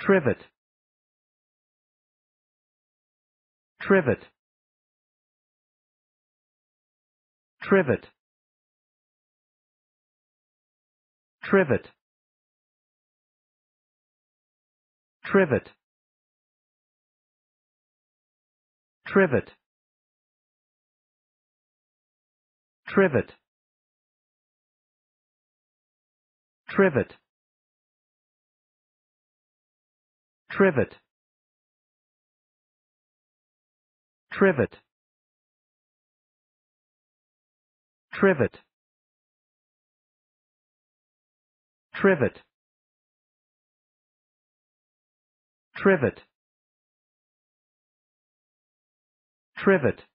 trivet trivet trivet trivet trivet trivet trivet trivet trivet trivet trivet trivet trivet trivet